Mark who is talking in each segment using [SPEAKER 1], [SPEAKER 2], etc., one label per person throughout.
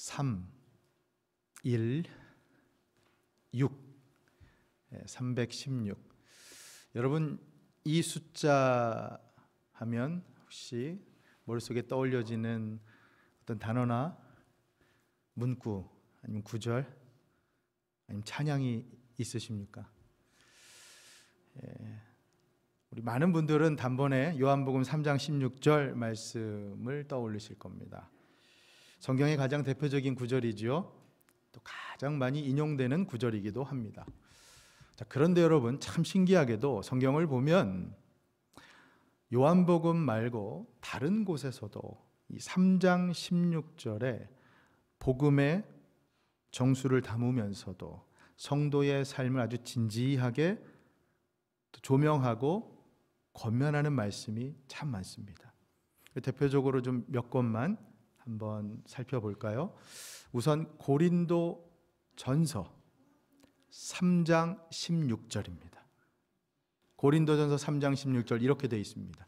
[SPEAKER 1] 3, 1, 6, 316. 여러분 이 숫자 하면 혹시 머릿속에 떠올려지는 어떤 단어나 문구 아니면 구절 아니면 찬양이 있으십니까? 예, 우리 많은 분들은 단번에 요한복음 3장 16절 말씀을 떠올리실 겁니다. 성경의 가장 대표적인 구절이지요. 또 가장 많이 인용되는 구절이기도 합니다. 자, 그런데 여러분 참 신기하게도 성경을 보면 요한복음 말고 다른 곳에서도 이 3장 16절에 복음의 정수를 담으면서도 성도의 삶을 아주 진지하게 조명하고 권면하는 말씀이 참 많습니다. 대표적으로 좀몇 권만 한번 살펴볼까요? 우선 고린도 전서 3장 16절입니다. 고린도전서 3장 16절 이렇게 되어 있습니다.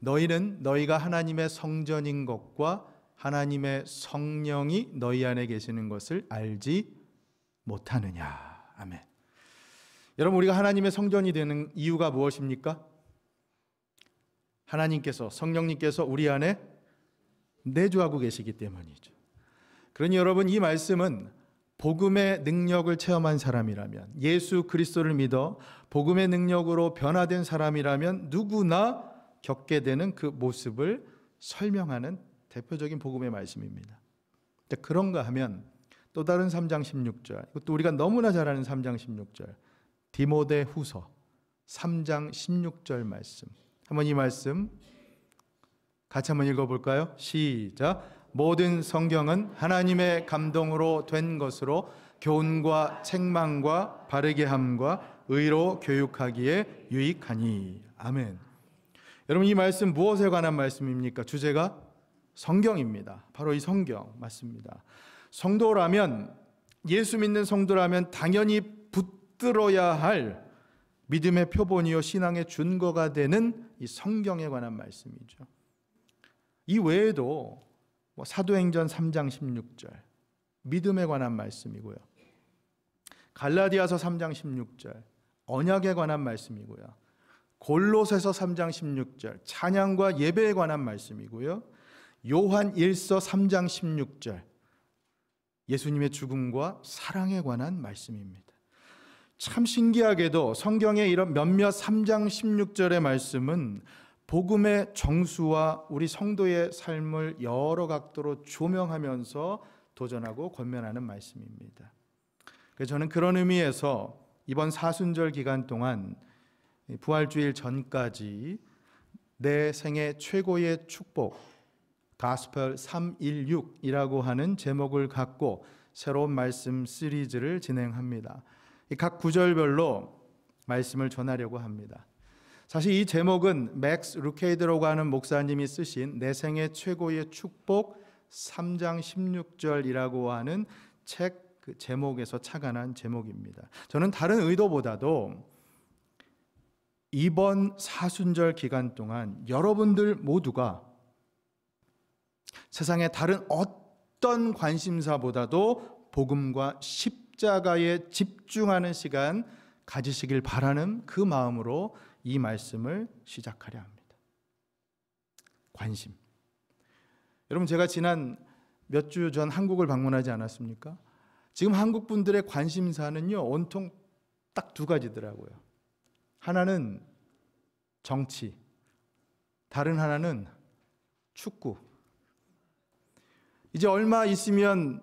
[SPEAKER 1] 너희는 너희가 하나님의 성전인 것과 하나님의 성령이 너희 안에 계시는 것을 알지 못하느냐. 아멘. 여러분 우리가 하나님의 성전이 되는 이유가 무엇입니까? 하나님께서 성령님께서 우리 안에 내주하고 계시기 때문이죠. 그러니 여러분 이 말씀은 복음의 능력을 체험한 사람이라면 예수 그리스도를 믿어 복음의 능력으로 변화된 사람이라면 누구나 겪게 되는 그 모습을 설명하는 대표적인 복음의 말씀입니다. 그런가 하면 또 다른 3장 16절, 이것도 우리가 너무나 잘 아는 3장 16절, 디모데 후서 3장 16절 말씀. 한번 이 말씀 같이 한번 읽어볼까요? 시작. 모든 성경은 하나님의 감동으로 된 것으로 교훈과 책망과 바르게 함과 의로 교육하기에 유익하니. 아멘. 여러분 이 말씀 무엇에 관한 말씀입니까? 주제가 성경입니다. 바로 이 성경 맞습니다. 성도라면 예수 믿는 성도라면 당연히 붙들어야 할 믿음의 표본이요 신앙의 준거가 되는 이 성경에 관한 말씀이죠. 이 외에도 뭐 사도행전 3장 16절 믿음에 관한 말씀이고요. 갈라디아서 3장 16절 언약에 관한 말씀이고요. 골로새서 3장 16절 찬양과 예배에 관한 말씀이고요. 요한 1서 3장 16절 예수님의 죽음과 사랑에 관한 말씀입니다. 참 신기하게도 성경의 이런 몇몇 3장 16절의 말씀은 복음의 정수와 우리 성도의 삶을 여러 각도로 조명하면서 도전하고 권면하는 말씀입니다. 그래서 저는 그런 의미에서 이번 사순절 기간 동안 부활주일 전까지 내 생애 최고의 축복 가스펠 316이라고 하는 제목을 갖고 새로운 말씀 시리즈를 진행합니다. 각 구절별로 말씀을 전하려고 합니다. 사실 이 제목은 맥스 루케이드라고 하는 목사님이 쓰신 내 생애 최고의 축복 3장 16절이라고 하는 책그 제목에서 착안한 제목입니다. 저는 다른 의도보다도 이번 사순절 기간 동안 여러분들 모두가 세상의 다른 어떤 관심사보다도 복음과 십자가에 집중하는 시간 가지시길 바라는 그 마음으로 이 말씀을 시작하려 합니다. 관심. 여러분 제가 지난 몇 주 전 한국을 방문하지 않았습니까? 지금 한국 분들의 관심사는요 온통 딱 두 가지더라고요. 하나는 정치, 다른 하나는 축구. 이제 얼마 있으면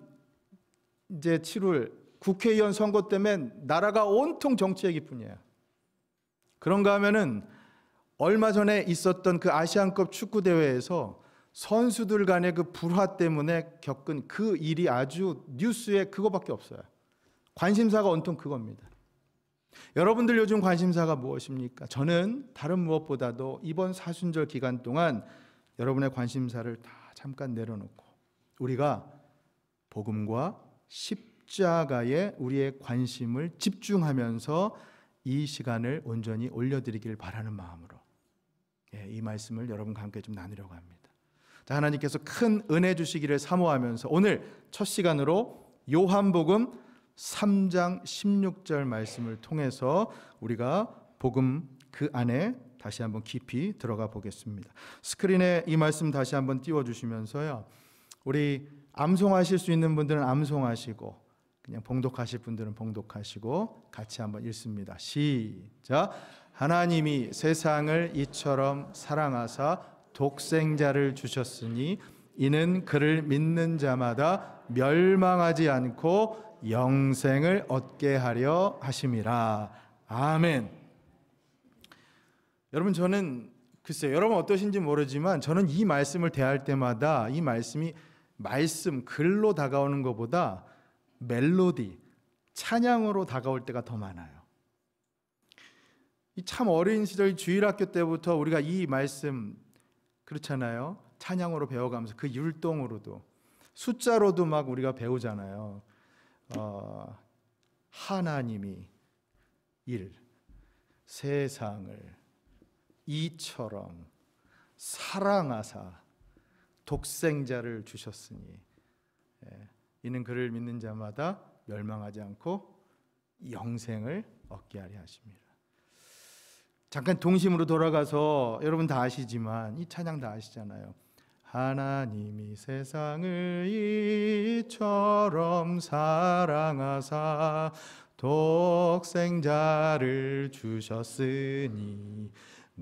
[SPEAKER 1] 이제 7월 국회의원 선거 때문에 나라가 온통 정치 얘기뿐이에요. 그런가 하면은 얼마 전에 있었던 그 아시안컵 축구 대회에서 선수들 간의 그 불화 때문에 겪은 그 일이 아주 뉴스에 그거밖에 없어요. 관심사가 온통 그겁니다. 여러분들 요즘 관심사가 무엇입니까? 저는 다른 무엇보다도 이번 사순절 기간 동안 여러분의 관심사를 다 잠깐 내려놓고 우리가 복음과 십자가에 우리의 관심을 집중하면서 이 시간을 온전히 올려드리길 바라는 마음으로 예, 이 말씀을 여러분과 함께 좀 나누려고 합니다. 자, 하나님께서 큰 은혜 주시기를 사모하면서 오늘 첫 시간으로 요한복음 3장 16절 말씀을 통해서 우리가 복음 그 안에 다시 한번 깊이 들어가 보겠습니다. 스크린에 이 말씀 다시 한번 띄워 주시면서요. 우리 암송하실 수 있는 분들은 암송하시고 그냥 봉독하실 분들은 봉독하시고 같이 한번 읽습니다. 시작. 하나님이 세상을 이처럼 사랑하사 독생자를 주셨으니 이는 그를 믿는 자마다 멸망하지 않고 영생을 얻게 하려 하심이라. 아멘. 여러분 저는 글쎄 여러분 어떠신지 모르지만 저는 이 말씀을 대할 때마다 이 말씀이 말씀 글로 다가오는 것보다 멜로디, 찬양으로 다가올 때가 더 많아요. 참 어린 시절 주일학교 때부터 우리가 이 말씀 그렇잖아요. 찬양으로 배워가면서 그 율동으로도 숫자로도 막 우리가 배우잖아요. 어, 하나님이 일, 세상을 이처럼 사랑하사 독생자를 주셨으니 예, 이는 그를 믿는 자마다 멸망하지 않고 영생을 얻게 하려 하십니다. 잠깐 동심으로 돌아가서 여러분 다 아시지만 이 찬양 다 아시잖아요. 하나님이 세상을 이처럼 사랑하사 독생자를 주셨으니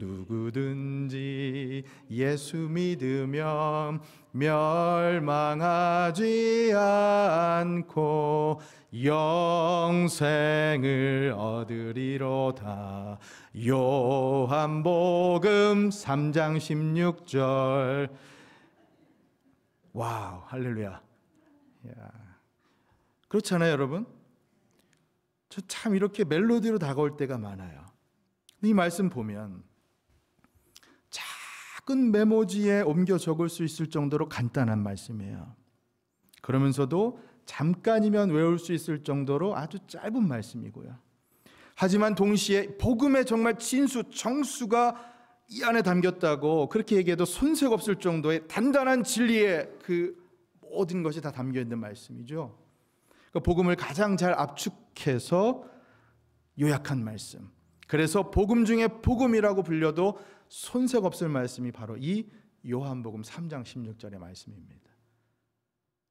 [SPEAKER 1] 누구든지 예수 믿으면 멸망하지 않고 영생을 얻으리로다. 요한복음 3장 16절. 와우, 할렐루야. 그렇잖아요, 여러분? 저 참 이렇게 멜로디로 다가올 때가 많아요. 이 말씀 보면 작은 메모지에 옮겨 적을 수 있을 정도로 간단한 말씀이에요. 그러면서도 잠깐이면 외울 수 있을 정도로 아주 짧은 말씀이고요. 하지만 동시에 복음의 정말 진수, 정수가 이 안에 담겼다고 그렇게 얘기해도 손색 없을 정도의 단단한 진리의 그 모든 것이 다 담겨 있는 말씀이죠. 그 복음을 가장 잘 압축해서 요약한 말씀. 그래서 복음 중에 복음이라고 불려도 손색 없을 말씀이 바로 이 요한복음 3장 16절의 말씀입니다.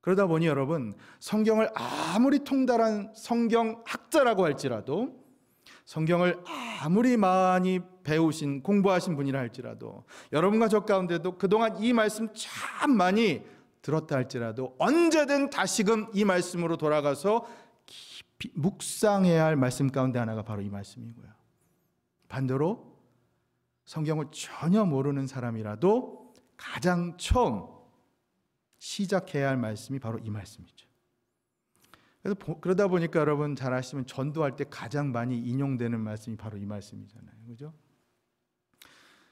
[SPEAKER 1] 그러다 보니 여러분 성경을 아무리 통달한 성경 학자라고 할지라도 성경을 아무리 많이 배우신 공부하신 분이라 할지라도 여러분과 저 가운데도 그동안 이 말씀 참 많이 들었다 할지라도 언제든 다시금 이 말씀으로 돌아가서 깊이 묵상해야 할 말씀 가운데 하나가 바로 이 말씀이고요. 반대로 성경을 전혀 모르는 사람이라도 가장 처음 시작해야 할 말씀이 바로 이 말씀이죠. 그래서 그러다 보니까 여러분 잘 아시면 전도할 때 가장 많이 인용되는 말씀이 바로 이 말씀이잖아요. 그죠?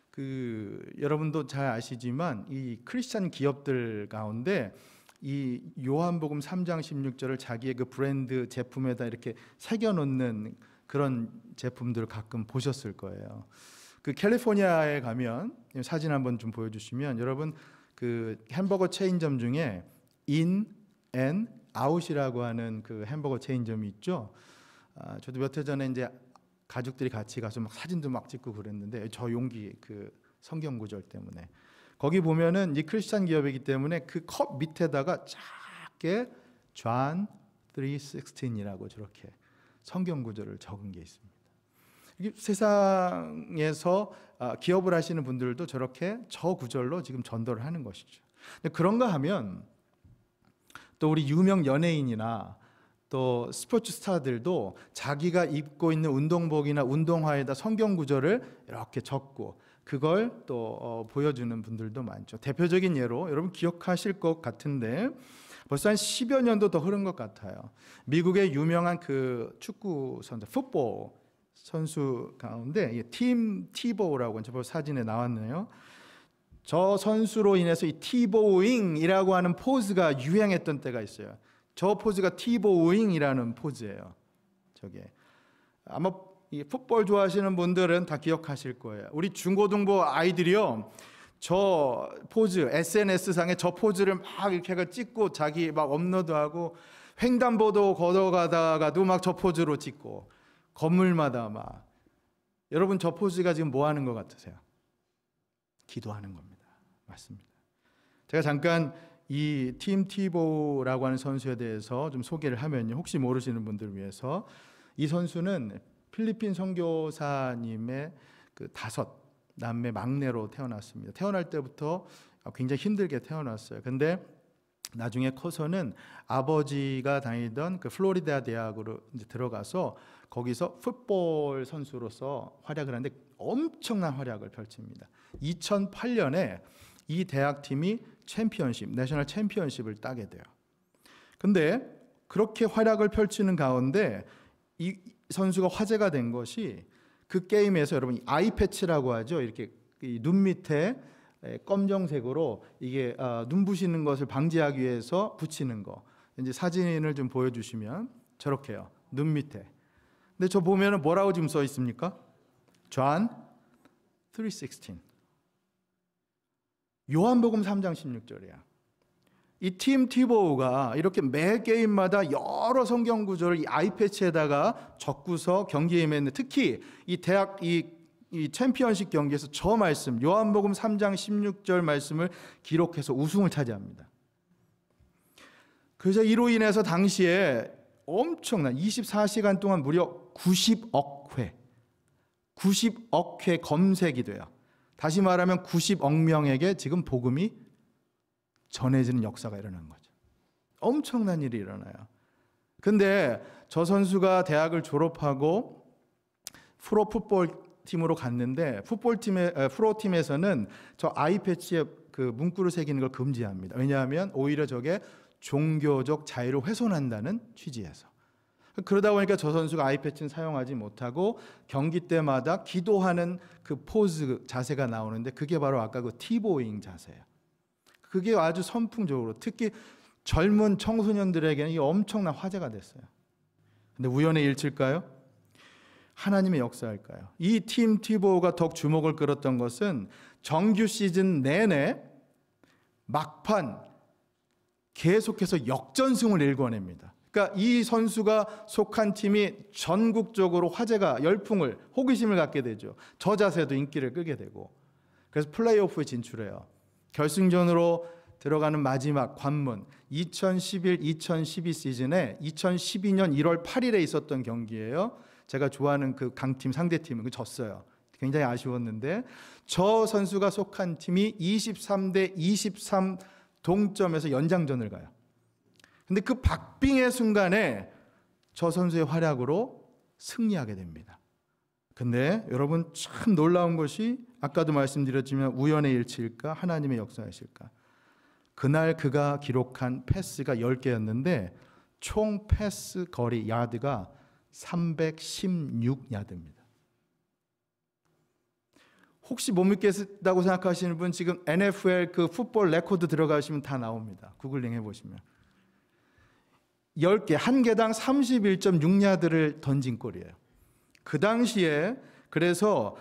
[SPEAKER 1] 그 여러분도 잘 아시지만 이 크리스찬 기업들 가운데 이 요한복음 3장 16절을 자기의 그 브랜드 제품에다 이렇게 새겨 놓는 그런 제품들을 가끔 보셨을 거예요. 그 캘리포니아에 가면 사진 한번 좀 보여주시면 여러분 그 햄버거 체인점 중에 인, 앤, 아웃이라고 하는 그 햄버거 체인점이 있죠. 아, 저도 몇해 전에 이제 가족들이 같이 가서 막 사진도 막 찍고 그랬는데 저 용기 그 성경 구절 때문에 거기 보면은 이 크리스찬 기업이기 때문에 그 컵 밑에다가 작게 존 316이라고 저렇게 성경 구절을 적은 게 있습니다. 세상에서 아, 기업을 하시는 분들도 저렇게 저 구절로 지금 전도를 하는 것이죠. 근데 그런가 하면 또 우리 유명 연예인이나 또 스포츠 스타들도 자기가 입고 있는 운동복이나 운동화에다 성경 구절을 이렇게 적고 그걸 또 어, 보여주는 분들도 많죠. 대표적인 예로 여러분 기억하실 것 같은데 벌써 한 10여 년도 더 흐른 것 같아요. 미국의 유명한 그 축구 선수, 풋볼 선수 가운데 팀 티보우라고 저 사진에 나왔네요. 저 선수로 인해서 이티보잉이라고 하는 포즈가 유행했던 때가 있어요. 저 포즈가 티보잉이라는 포즈예요. 저게 아마 이 풋볼 좋아하시는 분들은 다 기억하실 거예요. 우리 중고등부 아이들이요. 저 포즈, SNS상에 저 포즈를 막 이렇게 해가 찍고 자기 막 업로드하고 횡단보도 걸어가다가도 막 저 포즈로 찍고 건물마다 막. 여러분 저 포즈가 지금 뭐 하는 것 같으세요? 기도하는 겁니다. 맞습니다. 제가 잠깐 이팀 티보라고 하는 선수에 대해서 좀 소개를 하면요. 혹시 모르시는 분들을 위해서 이 선수는 필리핀 선교사님의 그 다섯 남매 막내로 태어났습니다. 태어날 때부터 굉장히 힘들게 태어났어요. 근데 나중에 커서는 아버지가 다니던 그 플로리다 대학으로 들어가서 거기서 풋볼 선수로서 활약을 하는데 엄청난 활약을 펼칩니다. 2008년에 이 대학팀이 챔피언십, 내셔널 챔피언십을 따게 돼요. 근데 그렇게 활약을 펼치는 가운데 이 선수가 화제가 된 것이 그 게임에서 여러분 아이 패치라고 하죠. 이렇게 눈 밑에 검정색으로 이게 어, 눈 부시는 것을 방지하기 위해서 붙이는 거. 이제 사진을 좀 보여주시면 저렇게요. 눈 밑에. 근데 저 보면은 뭐라고 지금 써 있습니까? 존 316. 요한복음 3장 16절이야. 이팀 티보우가 이렇게 매 게임마다 여러 성경 구절을 이 아이패치에다가 적고서 경기에 임는 특히 이 대학 이, 이 챔피언십 경기에서 저 말씀 요한복음 3장 16절 말씀을 기록해서 우승을 차지합니다. 그래서 이로 인해서 당시에 엄청난 24시간 동안 무려 90억 회, 90억 회 검색이 돼요. 다시 말하면 90억 명에게 지금 복음이 전해지는 역사가 일어난 거죠. 엄청난 일이 일어나요. 근데 저 선수가 대학을 졸업하고 프로 풋볼 팀으로 갔는데 풋볼 팀에 프로 팀에서는 저 아이 패치에 그 문구를 새기는 걸 금지합니다. 왜냐하면 오히려 저게 종교적 자유를 훼손한다는 취지에서. 그러다 보니까 저 선수가 아이 패치는 사용하지 못하고 경기 때마다 기도하는 그 포즈 자세가 나오는데 그게 바로 아까 그 티보잉 자세예요. 그게 아주 선풍적으로 특히 젊은 청소년들에게는 이 엄청난 화제가 됐어요. 근데 우연의 일치일까요? 하나님의 역사일까요? 이 팀 티보가 더 주목을 끌었던 것은 정규 시즌 내내 막판 계속해서 역전승을 일궈냅니다. 그러니까 이 선수가 속한 팀이 전국적으로 화제가 열풍을 호기심을 갖게 되죠. 저 자세도 인기를 끌게 되고 그래서 플레이오프에 진출해요. 결승전으로 들어가는 마지막 관문 2011-2012 시즌에 2012년 1월 8일에 있었던 경기예요. 제가 좋아하는 그 강팀 상대팀은 그 졌어요. 굉장히 아쉬웠는데 저 선수가 속한 팀이 23대 23 동점에서 연장전을 가요. 근데 그 박빙의 순간에 저 선수의 활약으로 승리하게 됩니다. 근데 여러분 참 놀라운 것이 아까도 말씀드렸지만 우연의 일치일까? 하나님의 역사이실까? 그날 그가 기록한 패스가 10개였는데 총 패스 거리 야드가 316야드입니다. 혹시 못 믿겠다고 생각하시는 분 지금 NFL 그 풋볼 레코드 들어가시면 다 나옵니다. 구글링 해보시면. 10개, 한 개당 31.6야드를 던진 골이에요. 그 당시에 그래서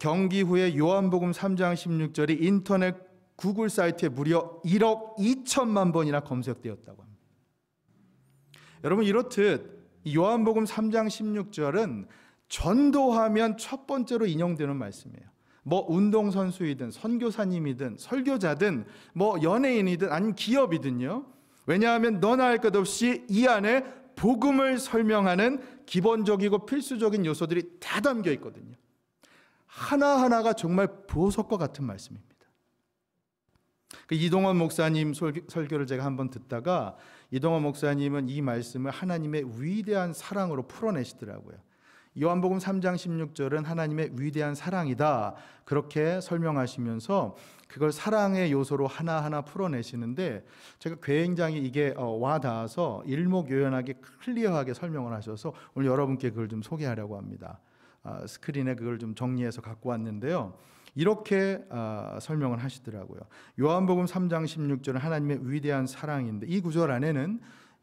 [SPEAKER 1] 경기 후에 요한복음 3장 16절이 인터넷 구글 사이트에 무려 1억 2천만 번이나 검색되었다고 합니다. 여러분 이렇듯 요한복음 3장 16절은 전도하면 첫 번째로 인용되는 말씀이에요. 뭐 운동선수이든 선교사님이든 설교자든 뭐 연예인이든 아니면 기업이든요. 왜냐하면 너나 할 것 없이 이 안에 복음을 설명하는 기본적이고 필수적인 요소들이 다 담겨 있거든요. 하나하나가 정말 보석과 같은 말씀입니다. 그 이동원 목사님 설교를 제가 한번 듣다가 이동원 목사님은 이 말씀을 하나님의 위대한 사랑으로 풀어내시더라고요. 요한복음 3장 16절은 하나님의 위대한 사랑이다. 그렇게 설명하시면서 그걸 사랑의 요소로 하나하나 풀어내시는데 제가 굉장히 이게 어, 와 닿아서 일목요연하게 클리어하게 설명을 하셔서 오늘 여러분께 그걸 좀 소개하려고 합니다. 아, 스크린에 그걸 좀 정리해서 갖고 왔는데요. 이렇게 아, 설명을 하시더라고요. 요한복음 3장 16절은 하나님의 위대한 사랑인데 이 구절 안에는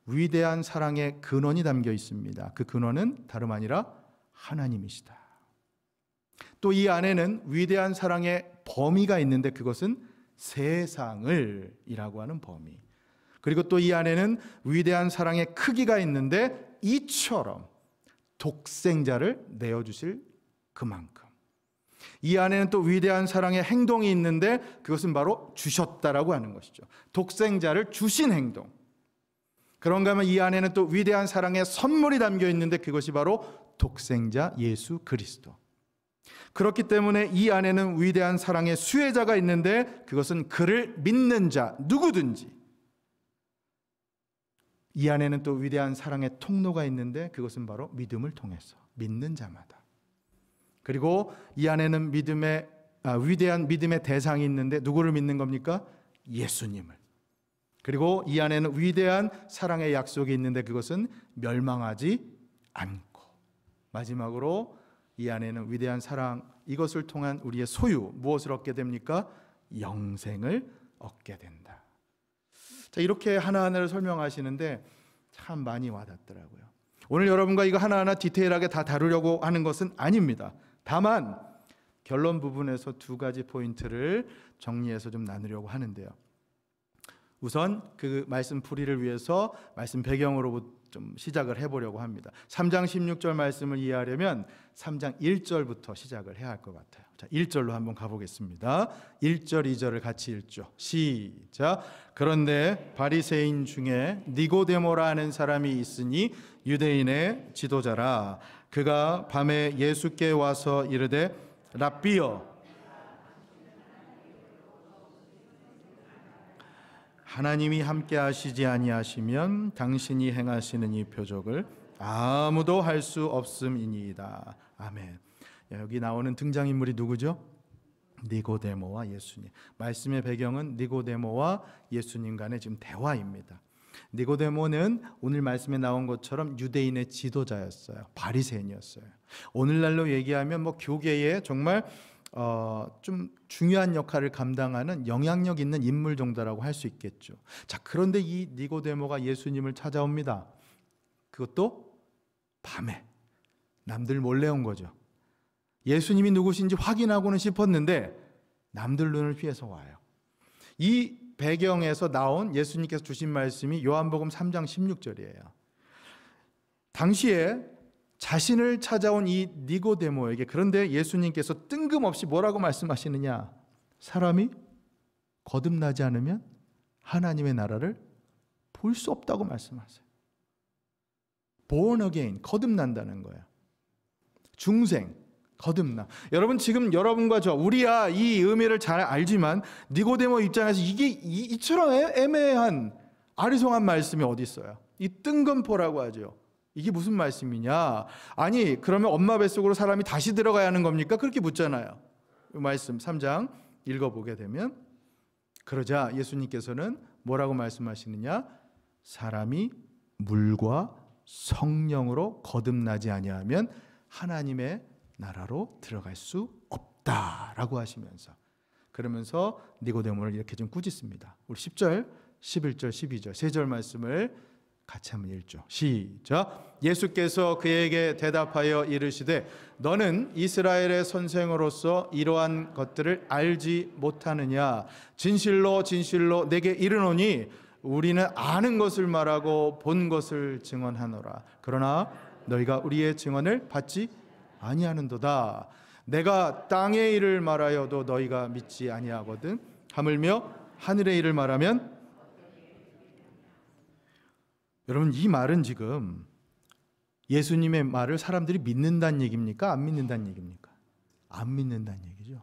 [SPEAKER 1] 위대한 사랑의 근원이 담겨 있습니다. 그 근원은 다름 아니라 하나님이시다. 또 이 안에는 위대한 사랑의 범위가 있는데 그것은 세상을이라고 하는 범위. 그리고 또 이 안에는 위대한 사랑의 크기가 있는데 이처럼 독생자를 내어주실 그만큼. 이 안에는 또 위대한 사랑의 행동이 있는데 그것은 바로 주셨다라고 하는 것이죠. 독생자를 주신 행동. 그런가 하면 이 안에는 또 위대한 사랑의 선물이 담겨 있는데 그것이 바로 독생자 예수 그리스도. 그렇기 때문에 이 안에는 위대한 사랑의 수혜자가 있는데 그것은 그를 믿는 자 누구든지 이 안에는 또 위대한 사랑의 통로가 있는데 그것은 바로 믿음을 통해서 믿는 자마다. 그리고 이 안에는 믿음의 아, 위대한 믿음의 대상이 있는데 누구를 믿는 겁니까? 예수님을. 그리고 이 안에는 위대한 사랑의 약속이 있는데 그것은 멸망하지 않고 마지막으로 이 안에는 위대한 사랑 이것을 통한 우리의 소유 무엇을 얻게 됩니까? 영생을 얻게 된다. 자, 이렇게 하나하나를 설명하시는데 참 많이 와닿더라고요. 오늘 여러분과 이거 하나하나 디테일하게 다 다루려고 하는 것은 아닙니다. 다만 결론 부분에서 두 가지 포인트를 정리해서 좀 나누려고 하는데요. 우선 그 말씀 풀이를 위해서 말씀 배경으로 좀 시작을 해보려고 합니다. 3장 16절 말씀을 이해하려면 3장 1절부터 시작을 해야 할 것 같아요. 자, 1절로 한번 가보겠습니다. 1절, 2절을 같이 읽죠. 시작. 그런데 바리새인 중에 니고데모라 는 사람이 있으니 유대인의 지도자라. 그가 밤에 예수께 와서 이르되 랍비여 하나님이 함께 하시지 아니하시면 당신이 행하시는 이 표적을 아무도 할 수 없음이니이다. 아멘. 여기 나오는 등장 인물이 누구죠? 니고데모와 예수님. 말씀의 배경은 니고데모와 예수님 간의 지금 대화입니다. 니고데모는 오늘 말씀에 나온 것처럼 유대인의 지도자였어요. 바리새인이었어요. 오늘날로 얘기하면 뭐 교계의 정말 어, 좀 중요한 역할을 감당하는 영향력 있는 인물 정도라고 할 수 있겠죠. 자, 그런데 이 니고데모가 예수님을 찾아옵니다. 그것도 밤에 남들 몰래 온 거죠. 예수님이 누구신지 확인하고는 싶었는데 남들 눈을 피해서 와요. 이 배경에서 나온 예수님께서 주신 말씀이 요한복음 3장 16절이에요. 당시에 자신을 찾아온 이 니고데모에게 그런데 예수님께서 뜬금없이 뭐라고 말씀하시느냐? 사람이 거듭나지 않으면 하나님의 나라를 볼 수 없다고 말씀하세요. born again, 거듭난다는 거예요. 중생, 거듭나. 여러분 지금 여러분과 저 우리야 이 의미를 잘 알지만 니고데모 입장에서 이게 이, 처럼 애매한 아리송한 말씀이 어디 있어요? 이 뜬금포라고 하죠. 이게 무슨 말씀이냐? 아니, 그러면 엄마 뱃속으로 사람이 다시 들어가야 하는 겁니까? 그렇게 묻잖아요. 이 말씀 3장 읽어보게 되면 그러자 예수님께서는 뭐라고 말씀하시느냐? 사람이 물과 성령으로 거듭나지 아니하면 하나님의 나라로 들어갈 수 없다라고 하시면서 그러면서 니고데모를 이렇게 좀 꾸짖습니다. 우리 10절, 11절, 12절 세 절 말씀을 같이 한번 읽죠. 시작. 예수께서 그에게 대답하여 이르시되 너는 이스라엘의 선생으로서 이러한 것들을 알지 못하느냐 진실로 진실로 내게 이르노니 우리는 아는 것을 말하고 본 것을 증언하노라 그러나 너희가 우리의 증언을 받지 아니하는도다 내가 땅의 일을 말하여도 너희가 믿지 아니하거든 하물며 하늘의 일을 말하면 여러분 이 말은 지금 예수님의 말을 사람들이 믿는다는 얘기입니까? 안 믿는다는 얘기입니까? 안 믿는다는 얘기죠.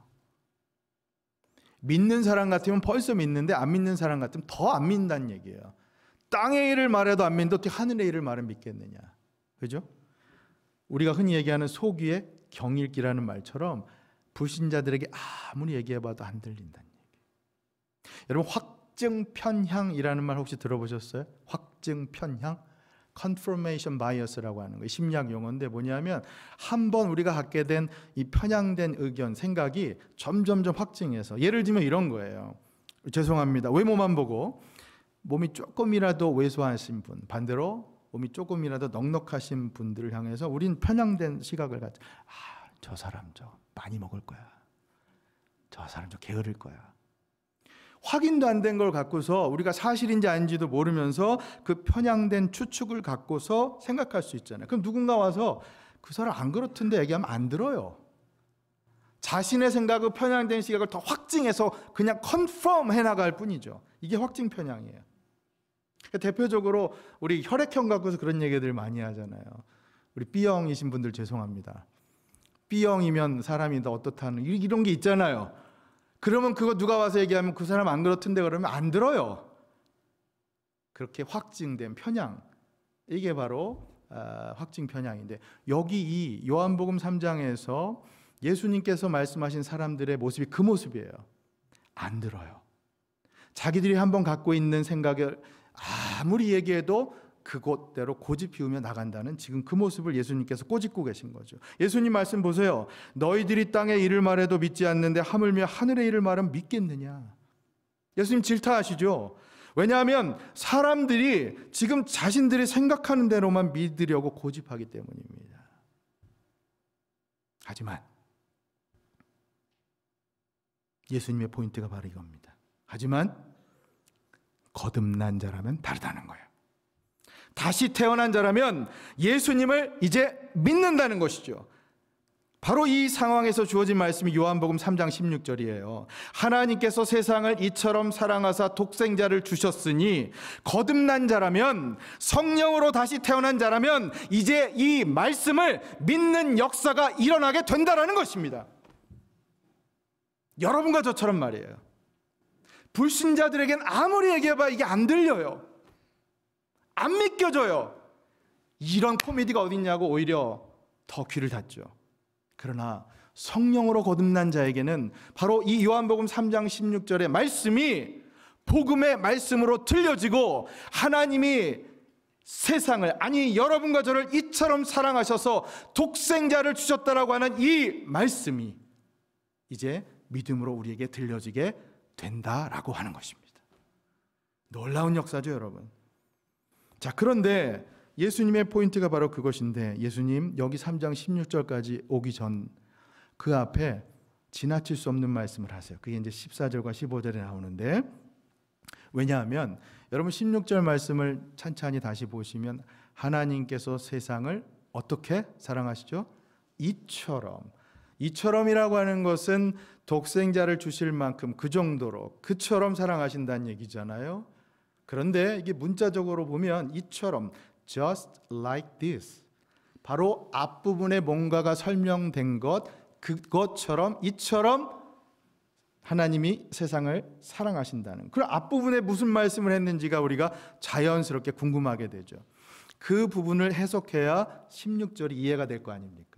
[SPEAKER 1] 믿는 사람 같으면 벌써 믿는데 안 믿는 사람 같으면 더 안 믿는다는 얘기예요. 땅의 일을 말해도 안 믿는데 어떻게 하늘의 일을 말을 믿겠느냐. 그죠? 우리가 흔히 얘기하는 속위의 경일기라는 말처럼 불신자들에게 아무리 얘기해봐도 안 들린다는 얘기. 여러분 확증 편향이라는 말 혹시 들어보셨어요? 확 확증 편향 confirmation bias라고 하는 거예요. 심리학 용어인데 뭐냐면 한 번 우리가 갖게 된 이 편향된 의견, 생각이 점점점 확증해서 예를 들면 이런 거예요. 죄송합니다. 외모만 보고 몸이 조금이라도 왜소하신 분, 반대로 몸이 조금이라도 넉넉하신 분들을 향해서 우린 편향된 시각을 갖죠. 아, 저 사람 저 많이 먹을 거야. 저 사람 저 게으를 거야. 확인도 안 된 걸 갖고서 우리가 사실인지 아닌지도 모르면서 그 편향된 추측을 갖고서 생각할 수 있잖아요. 그럼 누군가 와서 그 사람 안 그렇던데 얘기하면 안 들어요. 자신의 생각을 편향된 시각을 더 확증해서 그냥 컨펌 해나갈 뿐이죠. 이게 확증 편향이에요. 그러니까 대표적으로 우리 혈액형 갖고서 그런 얘기들 많이 하잖아요. 우리 B형이신 분들 죄송합니다. B형이면 사람이 더 어떻다는 이런 게 있잖아요. 그러면 그거 누가 와서 얘기하면 그 사람 안 그렇던데 그러면 안 들어요. 그렇게 확증된 편향. 이게 바로 아, 확증 편향인데 여기 이 요한복음 3장에서 예수님께서 말씀하신 사람들의 모습이 그 모습이에요. 안 들어요. 자기들이 한번 갖고 있는 생각을 아무리 얘기해도 그곳대로 고집 피우며 나간다는 지금 그 모습을 예수님께서 꼬집고 계신 거죠. 예수님 말씀 보세요. 너희들이 땅의 일을 말해도 믿지 않는데 하물며 하늘의 일을 말하면 믿겠느냐. 예수님 질타하시죠. 왜냐하면 사람들이 지금 자신들이 생각하는 대로만 믿으려고 고집하기 때문입니다. 하지만 예수님의 포인트가 바로 이겁니다. 하지만 거듭난 자라면 다르다는 거예요. 다시 태어난 자라면 예수님을 이제 믿는다는 것이죠. 바로 이 상황에서 주어진 말씀이 요한복음 3장 16절이에요. 하나님께서 세상을 이처럼 사랑하사 독생자를 주셨으니 거듭난 자라면 성령으로 다시 태어난 자라면 이제 이 말씀을 믿는 역사가 일어나게 된다라는 것입니다. 여러분과 저처럼 말이에요. 불신자들에겐 아무리 얘기해봐 이게 안 들려요. 안 믿겨져요. 이런 코미디가 어딨냐고 오히려 더 귀를 닫죠. 그러나 성령으로 거듭난 자에게는 바로 이 요한복음 3장 16절의 말씀이 복음의 말씀으로 들려지고 하나님이 세상을 아니 여러분과 저를 이처럼 사랑하셔서 독생자를 주셨다라고 하는 이 말씀이 이제 믿음으로 우리에게 들려지게 된다라고 하는 것입니다. 놀라운 역사죠, 여러분. 자, 그런데 예수님의 포인트가 바로 그것인데 예수님 여기 3장 16절까지 오기 전 그 앞에 지나칠 수 없는 말씀을 하세요. 그게 이제 14절과 15절에 나오는데 왜냐하면 여러분 16절 말씀을 찬찬히 다시 보시면 하나님께서 세상을 어떻게 사랑하시죠? 이처럼 이처럼이라고 하는 것은 독생자를 주실 만큼 그 정도로 그처럼 사랑하신다는 얘기잖아요. 그런데 이게 문자적으로 보면 이처럼 just like this 바로 앞부분에 뭔가가 설명된 것 그것처럼 이처럼 하나님이 세상을 사랑하신다는 그 앞부분에 무슨 말씀을 했는지가 우리가 자연스럽게 궁금하게 되죠. 그 부분을 해석해야 16절이 이해가 될 거 아닙니까?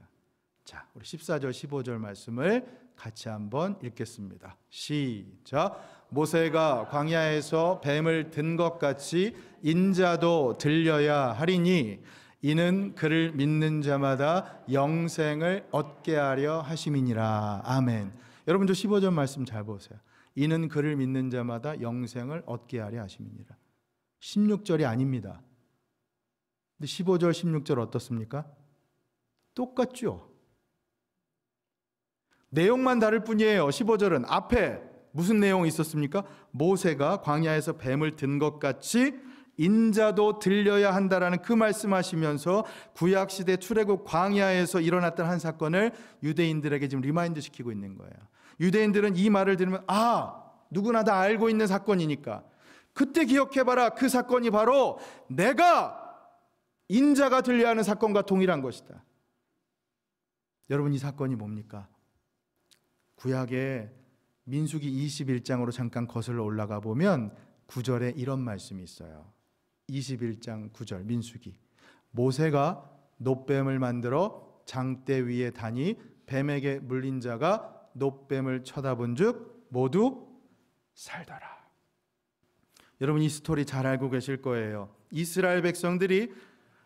[SPEAKER 1] 자, 우리 14절 15절 말씀을 같이 한번 읽겠습니다. 시작. 모세가 광야에서 뱀을 든 것 같이 인자도 들려야 하리니 이는 그를 믿는 자마다 영생을 얻게 하려 하심이니라. 아멘. 여러분 저 15절 말씀 잘 보세요. 이는 그를 믿는 자마다 영생을 얻게 하려 하심이니라. 16절이 아닙니다. 근데 15절, 16절 어떻습니까? 똑같죠. 내용만 다를 뿐이에요. 15절은 앞에 무슨 내용이 있었습니까? 모세가 광야에서 뱀을 든 것 같이 인자도 들려야 한다라는 그 말씀하시면서 구약 시대 출애굽 광야에서 일어났던 한 사건을 유대인들에게 지금 리마인드 시키고 있는 거예요. 유대인들은 이 말을 들으면 아 누구나 다 알고 있는 사건이니까 그때 기억해봐라 그 사건이 바로 내가 인자가 들려야 하는 사건과 동일한 것이다. 여러분 이 사건이 뭡니까? 구약의 민수기 21장으로 잠깐 거슬러 올라가 보면 9절에 이런 말씀이 있어요. 21장 9절 민수기. 모세가 노뱀을 만들어 장대 위에 다니 뱀에게 물린 자가 노뱀을 쳐다본즉 모두 살더라. 여러분 이 스토리 잘 알고 계실 거예요. 이스라엘 백성들이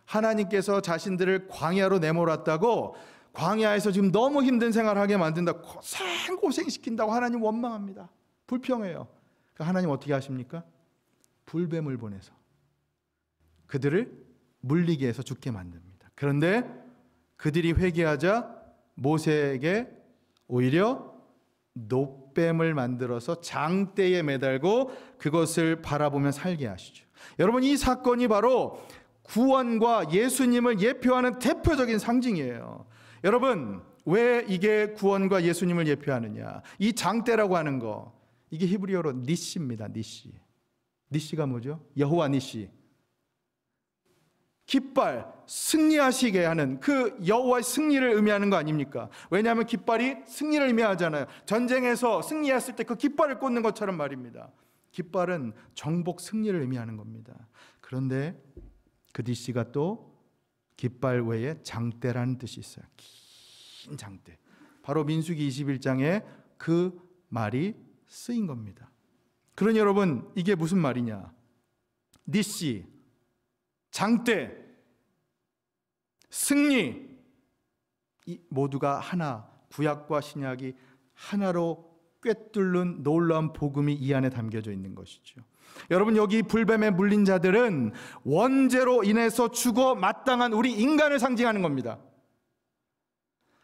[SPEAKER 1] 하나님께서 자신들을 광야로 내몰았다고 광야에서 지금 너무 힘든 생활을 하게 만든다. 고생 고생시킨다고 하나님 원망합니다. 불평해요. 그러니까 하나님 어떻게 하십니까? 불뱀을 보내서 그들을 물리게 해서 죽게 만듭니다. 그런데 그들이 회개하자 모세에게 오히려 노뱀을 만들어서 장대에 매달고 그것을 바라보며 살게 하시죠. 여러분 이 사건이 바로 구원과 예수님을 예표하는 대표적인 상징이에요. 여러분, 왜 이게 구원과 예수님을 예표하느냐? 이 장대라고 하는 거, 이게 히브리어로 니시입니다, 니시. 니시가 뭐죠? 여호와 니시. 깃발, 승리하시게 하는 그 여호와의 승리를 의미하는 거 아닙니까? 왜냐하면 깃발이 승리를 의미하잖아요. 전쟁에서 승리했을 때 그 깃발을 꽂는 것처럼 말입니다. 깃발은 정복 승리를 의미하는 겁니다. 그런데 그니씨가또 깃발 외에 장대라는 뜻이 있어요. 긴 장대. 바로 민수기 21장에 그 말이 쓰인 겁니다. 그러니 여러분, 이게 무슨 말이냐? 니씨, 장대, 승리, 이 모두가 하나, 구약과 신약이 하나로 꿰뚫는 놀라운 복음이 이 안에 담겨져 있는 것이죠. 여러분 여기 불뱀에 물린 자들은 원죄로 인해서 죽어 마땅한 우리 인간을 상징하는 겁니다.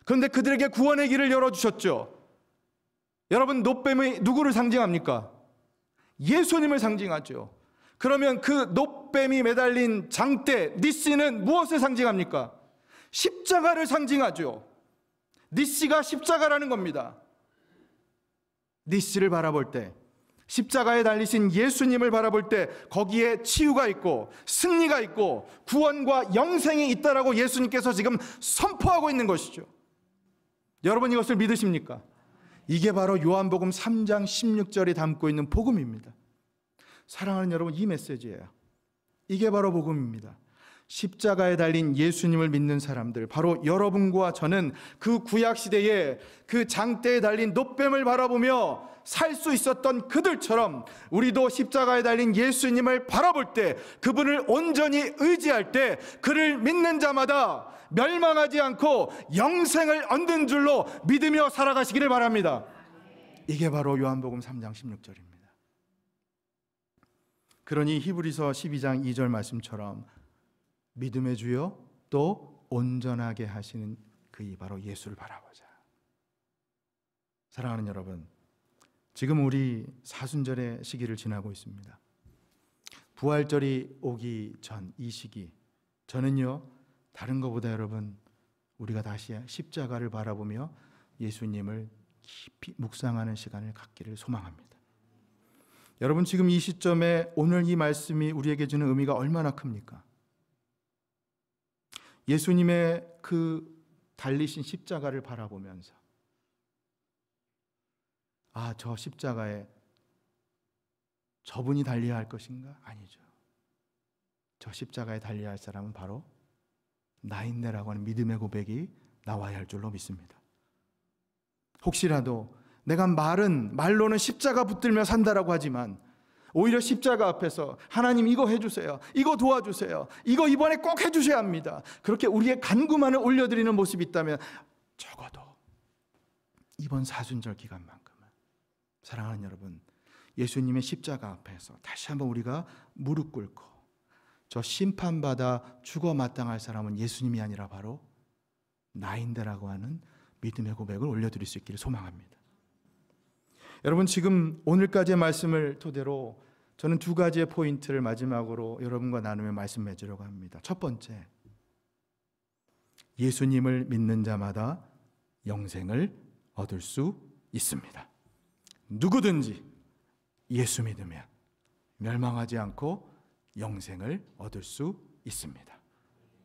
[SPEAKER 1] 그런데 그들에게 구원의 길을 열어주셨죠. 여러분 노뱀이 누구를 상징합니까? 예수님을 상징하죠. 그러면 그 노뱀이 매달린 장대 니씨는 무엇을 상징합니까? 십자가를 상징하죠. 니씨가 십자가라는 겁니다. 니씨를 바라볼 때 십자가에 달리신 예수님을 바라볼 때 거기에 치유가 있고 승리가 있고 구원과 영생이 있다라고 예수님께서 지금 선포하고 있는 것이죠. 여러분 이것을 믿으십니까? 이게 바로 요한복음 3장 16절이 담고 있는 복음입니다. 사랑하는 여러분 이 메시지예요. 이게 바로 복음입니다. 십자가에 달린 예수님을 믿는 사람들, 바로 여러분과 저는 그 구약 시대에 그 장대에 달린 노뱀을 바라보며 살수 있었던 그들처럼 우리도 십자가에 달린 예수님을 바라볼 때 그분을 온전히 의지할 때 그를 믿는 자마다 멸망하지 않고 영생을 얻는 줄로 믿으며 살아가시기를 바랍니다. 이게 바로 요한복음 3장 16절입니다. 그러니 히브리서 12장 2절 말씀처럼 믿음의 주요 또 온전하게 하시는 그이 바로 예수를 바라보자. 사랑하는 여러분, 지금 우리 사순절의 시기를 지나고 있습니다. 부활절이 오기 전 이 시기 저는요 다른 것보다 여러분 우리가 다시 십자가를 바라보며 예수님을 깊이 묵상하는 시간을 갖기를 소망합니다. 여러분 지금 이 시점에 오늘 이 말씀이 우리에게 주는 의미가 얼마나 큽니까? 예수님의 그 달리신 십자가를 바라보면서 아, 저 십자가에 저분이 달려야 할 것인가? 아니죠. 저 십자가에 달려야 할 사람은 바로 나 있네라고 하는 믿음의 고백이 나와야 할 줄로 믿습니다. 혹시라도 내가 말은 말로는 십자가 붙들며 산다라고 하지만 오히려 십자가 앞에서 하나님 이거 해주세요. 이거 도와주세요. 이거 이번에 꼭 해주셔야 합니다. 그렇게 우리의 간구만을 올려드리는 모습이 있다면 적어도 이번 사순절 기간만큼 사랑하는 여러분, 예수님의 십자가 앞에서 다시 한번 우리가 무릎 꿇고 저 심판받아 죽어 마땅할 사람은 예수님이 아니라 바로 나인데라고 하는 믿음의 고백을 올려드릴 수 있기를 소망합니다. 여러분 지금 오늘까지의 말씀을 토대로 저는 두 가지의 포인트를 마지막으로 여러분과 나누며 말씀 맺으려고 합니다. 첫 번째, 예수님을 믿는 자마다 영생을 얻을 수 있습니다. 누구든지 예수 믿으면 멸망하지 않고 영생을 얻을 수 있습니다.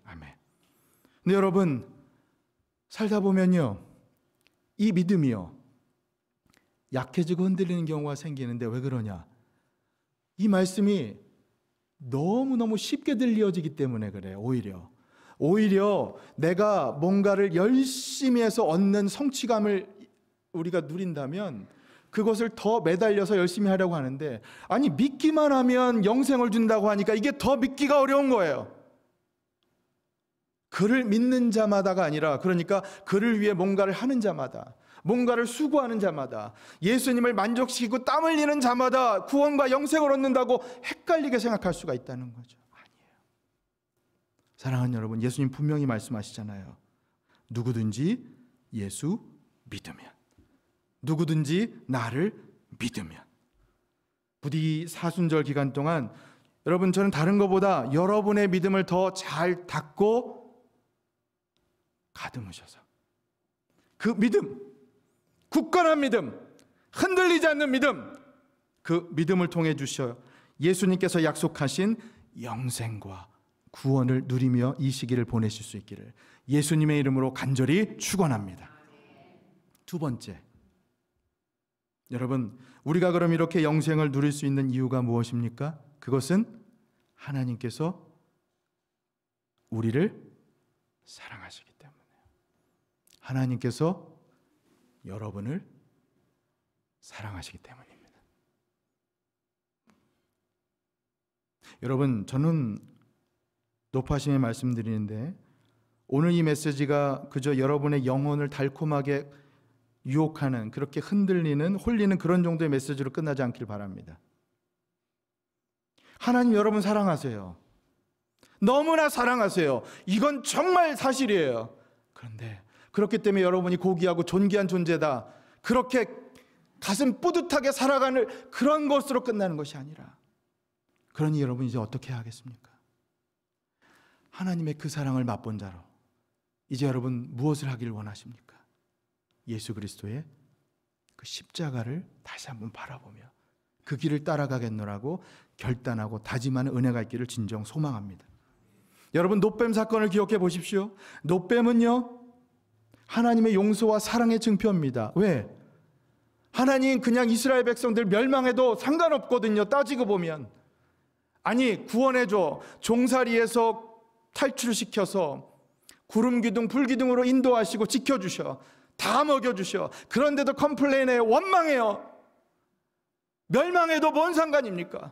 [SPEAKER 1] 아멘. 근데 여러분, 살다 보면요. 이 믿음이요. 약해지고 흔들리는 경우가 생기는데 왜 그러냐? 이 말씀이 너무너무 쉽게 들려지기 때문에 그래, 오히려. 오히려 내가 뭔가를 열심히 해서 얻는 성취감을 우리가 누린다면 그것을 더 매달려서 열심히 하려고 하는데 아니 믿기만 하면 영생을 준다고 하니까 이게 더 믿기가 어려운 거예요. 그를 믿는 자마다가 아니라 그러니까 그를 위해 뭔가를 하는 자마다 뭔가를 수고하는 자마다 예수님을 만족시키고 땀 흘리는 자마다 구원과 영생을 얻는다고 헷갈리게 생각할 수가 있다는 거죠. 아니에요. 사랑하는 여러분, 예수님 분명히 말씀하시잖아요. 누구든지 예수 믿으면 누구든지 나를 믿으면. 부디 사순절 기간 동안 여러분 저는 다른 것보다 여러분의 믿음을 더 잘 닦고 가듬으셔서 그 믿음, 굳건한 믿음, 흔들리지 않는 믿음, 그 믿음을 통해 주셔 예수님께서 약속하신 영생과 구원을 누리며 이 시기를 보내실 수 있기를 예수님의 이름으로 간절히 축원합니다. 두 번째. 여러분, 우리가 그럼 이렇게 영생을 누릴 수 있는 이유가 무엇입니까? 그것은 하나님께서 우리를 사랑하시기 때문에 하나님께서 여러분을 사랑하시기 때문입니다. 여러분, 저는 높아심에 말씀드리는데 오늘 이 메시지가 그저 여러분의 영혼을 달콤하게 유혹하는 그렇게 흔들리는 홀리는 그런 정도의 메시지로 끝나지 않길 바랍니다. 하나님 여러분 사랑하세요. 너무나 사랑하세요. 이건 정말 사실이에요. 그런데 그렇기 때문에 여러분이 고귀하고 존귀한 존재다. 그렇게 가슴 뿌듯하게 살아가는 그런 것으로 끝나는 것이 아니라 그러니 여러분 이제 어떻게 하겠습니까? 하나님의 그 사랑을 맛본 자로 이제 여러분 무엇을 하길 원하십니까? 예수 그리스도의 그 십자가를 다시 한번 바라보며 그 길을 따라가겠노라고 결단하고 다짐하는 은혜가 있기를 진정 소망합니다. 여러분 노뱀 사건을 기억해 보십시오. 노뱀은요 하나님의 용서와 사랑의 증표입니다. 왜? 하나님 그냥 이스라엘 백성들 멸망해도 상관없거든요. 따지고 보면 아니 구원해 줘 종살이에서 탈출시켜서 구름 기둥 불 기둥으로 인도하시고 지켜주셔 다 먹여주셔. 그런데도 컴플레인해요. 원망해요. 멸망해도 뭔 상관입니까?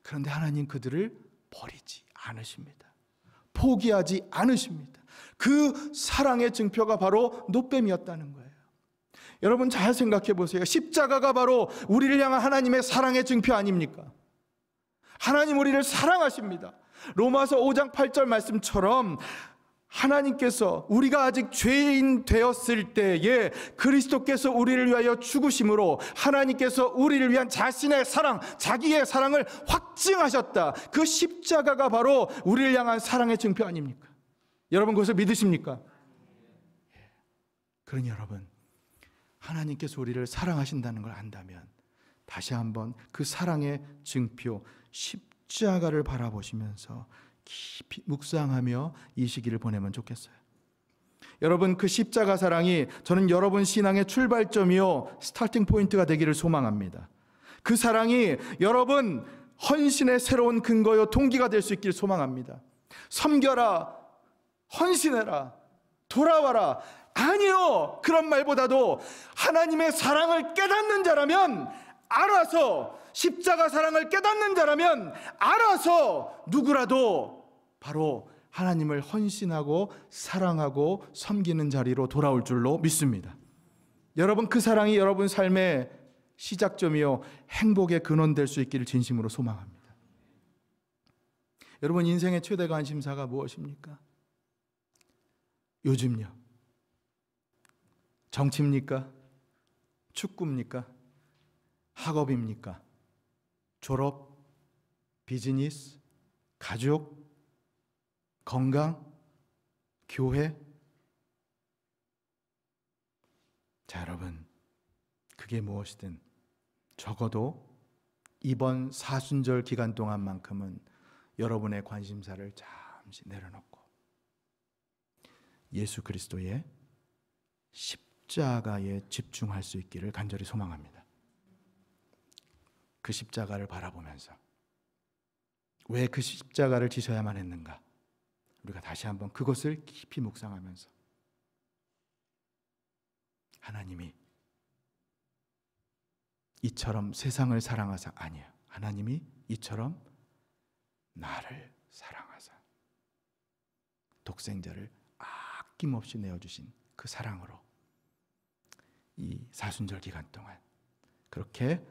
[SPEAKER 1] 그런데 하나님 그들을 버리지 않으십니다. 포기하지 않으십니다. 그 사랑의 증표가 바로 노뱀이었다는 거예요. 여러분 잘 생각해 보세요. 십자가가 바로 우리를 향한 하나님의 사랑의 증표 아닙니까? 하나님 우리를 사랑하십니다. 로마서 5장 8절 말씀처럼 하나님께서 우리가 아직 죄인 되었을 때에 그리스도께서 우리를 위하여 죽으심으로 하나님께서 우리를 위한 자신의 사랑, 자기의 사랑을 확증하셨다. 그 십자가가 바로 우리를 향한 사랑의 증표 아닙니까? 여러분 그것을 믿으십니까? 그러니 여러분, 하나님께서 우리를 사랑하신다는 걸 안다면 다시 한번 그 사랑의 증표, 십자가를 바라보시면서 깊이 묵상하며 이 시기를 보내면 좋겠어요. 여러분 그 십자가 사랑이 저는 여러분 신앙의 출발점이요 스타팅 포인트가 되기를 소망합니다. 그 사랑이 여러분 헌신의 새로운 근거요 동기가 될 수 있기를 소망합니다. 섬겨라 헌신해라 돌아와라 아니요 그런 말보다도 하나님의 사랑을 깨닫는 자라면 알아서 십자가 사랑을 깨닫는 자라면 알아서 누구라도 바로 하나님을 헌신하고 사랑하고 섬기는 자리로 돌아올 줄로 믿습니다. 여러분 그 사랑이 여러분 삶의 시작점이요 행복의 근원 될 수 있기를 진심으로 소망합니다. 여러분 인생의 최대 관심사가 무엇입니까? 요즘요. 정치입니까? 축구입니까? 학업입니까? 졸업, 비즈니스, 가족, 건강, 교회. 자, 여러분. 그게 무엇이든 적어도 이번 사순절 기간 동안만큼은 여러분의 관심사를 잠시 내려놓고 예수 그리스도의 십자가에 집중할 수 있기를 간절히 소망합니다. 그 십자가를 바라보면서 왜 그 십자가를 지셔야만 했는가? 우리가 다시 한번 그것을 깊이 묵상하면서 하나님이 이처럼 세상을 사랑하사 아니야. 하나님이 이처럼 나를 사랑하사 독생자를 아낌없이 내어 주신 그 사랑으로 이 사순절 기간 동안 그렇게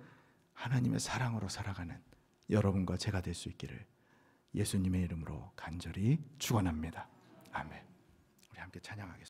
[SPEAKER 1] 하나님의 사랑으로 살아가는 여러분과 제가 될 수 있기를 예수님의 이름으로 간절히 축원합니다. 아멘. 우리 함께 찬양하겠습니다.